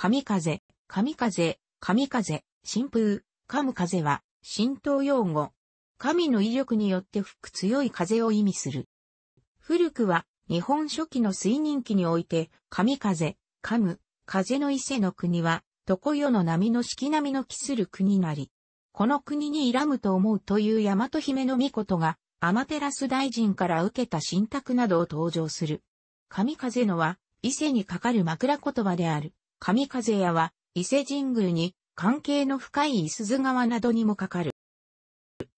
神風、神風、神風、神風、神風は、神道用語。神の威力によって吹く強い風を意味する。古くは、日本初期の水人期において、神風、神、風の伊勢の国は、常世の波の式波の帰する国なり。この国にいらむと思うという大和姫の御事が、天照大臣から受けた神託などを登場する。神風のは、伊勢にかかる枕言葉である。神風屋は、伊勢神宮に関係の深い伊鈴川などにもかかる。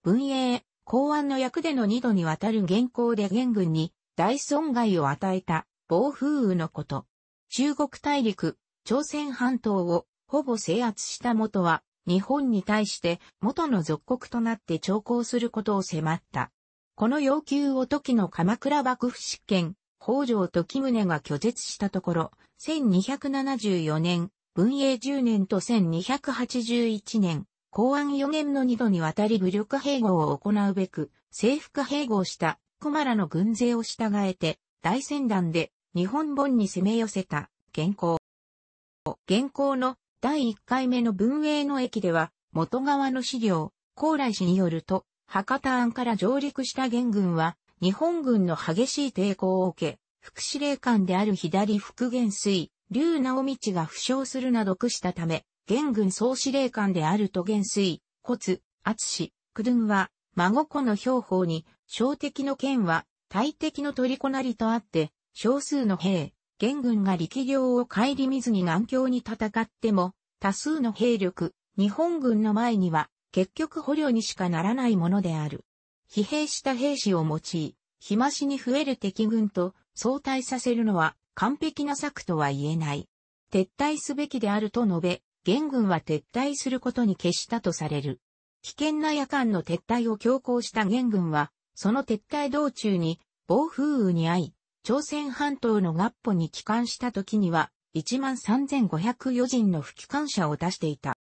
文英、公安の役での二度にわたる原稿で元軍に大損害を与えた暴風雨のこと。中国大陸、朝鮮半島をほぼ制圧した元は、日本に対して元の属国となって徴抗することを迫った。この要求を時の鎌倉幕府執権、北条時宗が拒絶したところ、1274年、文英10年と1281年、公安4年の2度にわたり武力併合を行うべく、征服併合したコマラの軍勢を従えて、大戦団で日本本に攻め寄せた、現行。現行の第1回目の文英の駅では、元川の資料、高来氏によると、博多湾から上陸した元軍は、日本軍の激しい抵抗を受け、副司令官である左副元帥、劉直道が負傷するなど苦したため、元軍総司令官であると元帥、骨、厚氏、クドは、孫子の兵法に、小敵の剣は、大敵の虜なりとあって、少数の兵、元軍が力量を顧みずに南京に戦っても、多数の兵力、日本軍の前には、結局捕虜にしかならないものである。疲弊した兵士を用い、日増しに増える敵軍と相対させるのは完璧な策とは言えない。撤退すべきであると述べ、元軍は撤退することに決したとされる。危険な夜間の撤退を強行した元軍は、その撤退道中に暴風雨に遭い、朝鮮半島の合歩に帰還した時には、13,504人の不帰還者を出していた。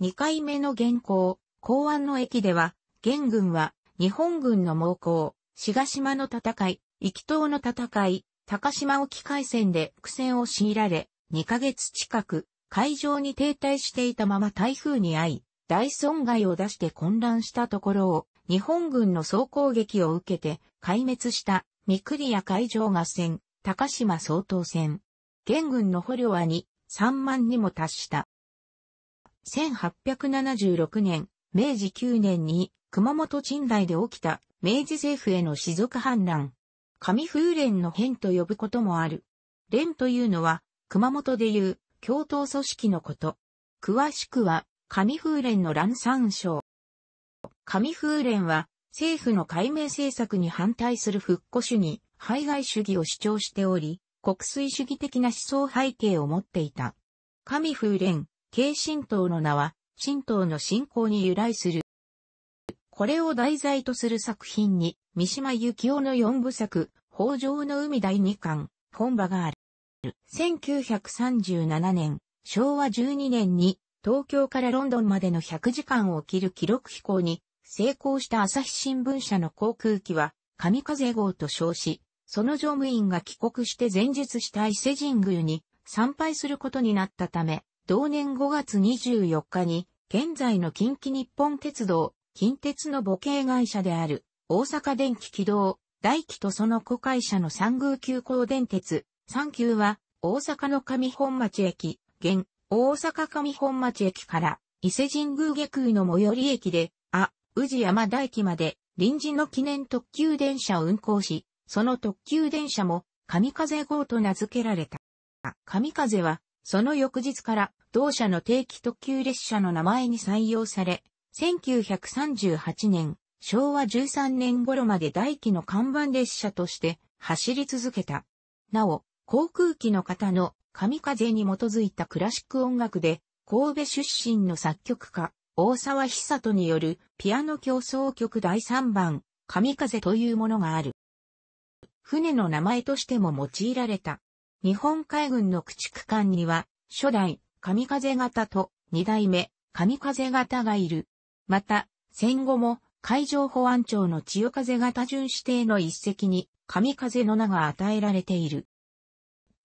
2回目の現行、港湾の駅では、元軍は日本軍の猛攻、志賀島の戦い、き島の戦い、高島沖海戦で苦戦を強いられ、2ヶ月近く、海上に停滞していたまま台風に遭い、大損害を出して混乱したところを、日本軍の総攻撃を受けて、壊滅した、三国や海上合戦、高島総統戦。元軍の捕虜は2、3万にも達した。1876年、明治9年に、熊本鎮来で起きた明治政府への士族反乱。神風連の変と呼ぶこともある。連というのは、熊本でいう、共闘組織のこと。詳しくは、神風連の乱参照。神風連は、政府の解明政策に反対する復古主義、排外主義を主張しており、国粋主義的な思想背景を持っていた。神風連、軽神道の名は、神道の信仰に由来する。これを題材とする作品に、三島由紀夫の四部作、北条の海第二巻、本場がある。1937年、昭和12年に、東京からロンドンまでの100時間を切る記録飛行に、成功した朝日新聞社の航空機は、神風号と称し、その乗務員が帰国して前日した伊勢神宮に参拝することになったため、同年5月24日に、現在の近畿日本鉄道近鉄の母系会社である、大阪電気軌道、大気とその子会社の三宮急行電鉄、三級は、大阪の上本町駅、現、大阪上本町駅から、伊勢神宮下空の最寄り駅で、あ、宇治山大駅まで、臨時の記念特急電車を運行し、その特急電車も、神風号と名付けられた。神風は、その翌日から、同社の定期特急列車の名前に採用され、1938年、昭和13年頃まで大気の看板列車として走り続けた。なお、航空機の方の神風に基づいたクラシック音楽で、神戸出身の作曲家、大沢久人によるピアノ競争曲第3番、神風というものがある。船の名前としても用いられた。日本海軍の駆逐艦には、初代、神風型と、二代目、神風型がいる。また、戦後も海上保安庁の千代風型巡視艇の一隻に神風の名が与えられている。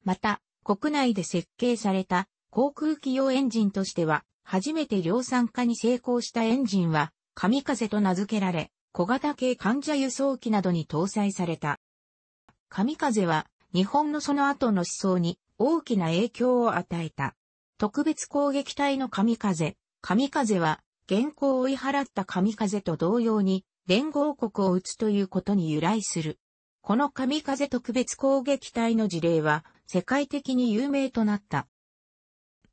また、国内で設計された航空機用エンジンとしては、初めて量産化に成功したエンジンは、神風と名付けられ、小型系患者輸送機などに搭載された。神風は、日本のその後の思想に大きな影響を与えた。特別攻撃隊の神風。神風は、原稿を追い払った神風と同様に、連合国を撃つということに由来する。この神風特別攻撃隊の事例は、世界的に有名となった。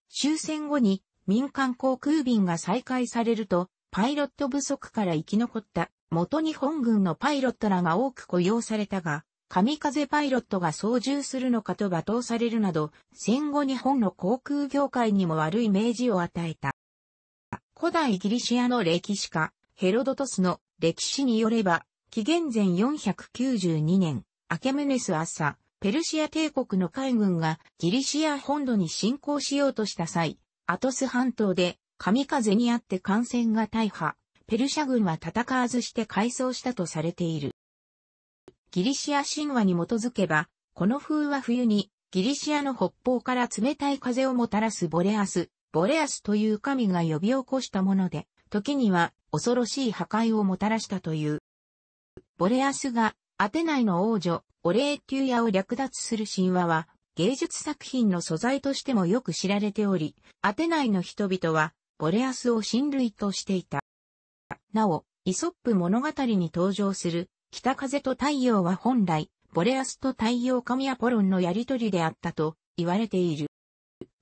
終戦後に民間航空便が再開されると、パイロット不足から生き残った元日本軍のパイロットらが多く雇用されたが、神風パイロットが操縦するのかと罵倒されるなど、戦後日本の航空業界にも悪いイメージを与えた。古代ギリシアの歴史家、ヘロドトスの歴史によれば、紀元前492年、アケメネス朝、ペルシア帝国の海軍がギリシア本土に侵攻しようとした際、アトス半島で神風にあって艦船が大破、ペルシャ軍は戦わずして改装したとされている。ギリシア神話に基づけば、この風は冬にギリシアの北方から冷たい風をもたらすボレアス、ボレアスという神が呼び起こしたもので、時には恐ろしい破壊をもたらしたという。ボレアスがアテナイの王女、オレーテュヤを略奪する神話は、芸術作品の素材としてもよく知られており、アテナイの人々は、ボレアスを親類としていた。なお、イソップ物語に登場する、北風と太陽は本来、ボレアスと太陽神アポロンのやりとりであったと言われている。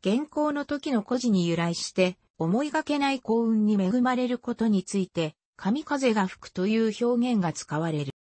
現行の時の故事に由来して、思いがけない幸運に恵まれることについて、神風が吹くという表現が使われる。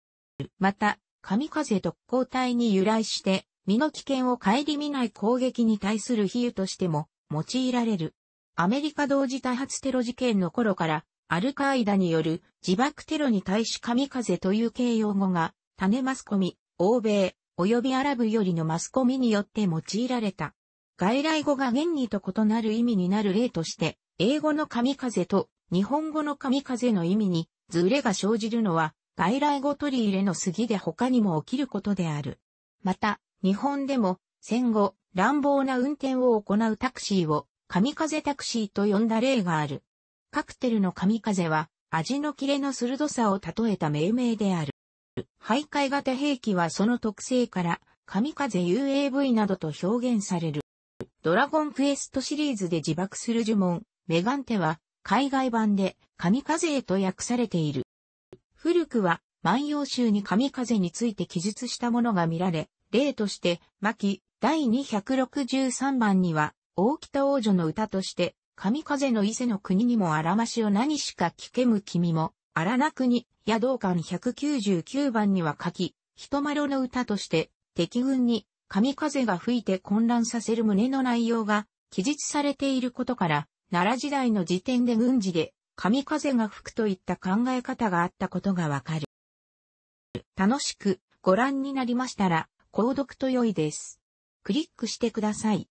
また、神風特攻隊に由来して、身の危険を顧みない攻撃に対する比喩としても用いられる。アメリカ同時多発テロ事件の頃から、アルカイダによる自爆テロに対し神風という形容語が、種マスコミ、欧米、及びアラブよりのマスコミによって用いられた。外来語が原理と異なる意味になる例として、英語の神風と日本語の神風の意味にズレが生じるのは、外来語取り入れの過ぎで他にも起きることである。また、日本でも戦後、乱暴な運転を行うタクシーを神風タクシーと呼んだ例がある。カクテルの神風は味の切れの鋭さを例えた命名である。徘徊型兵器はその特性から神風 UAV などと表現される。ドラゴンクエストシリーズで自爆する呪文、メガンテは、海外版で、神風へと訳されている。古くは、万葉集に神風について記述したものが見られ、例として、巻、第263番には、大北王女の歌として、神風の伊勢の国にもあらましを何しか聞けむ君も、荒な国、野道館199番には書き、人丸の歌として、敵軍に神風が吹いて混乱させる旨の内容が記述されていることから、奈良時代の時点で軍事で神風が吹くといった考え方があったことがわかる。楽しくご覧になりましたら、購読と良いです。クリックしてください。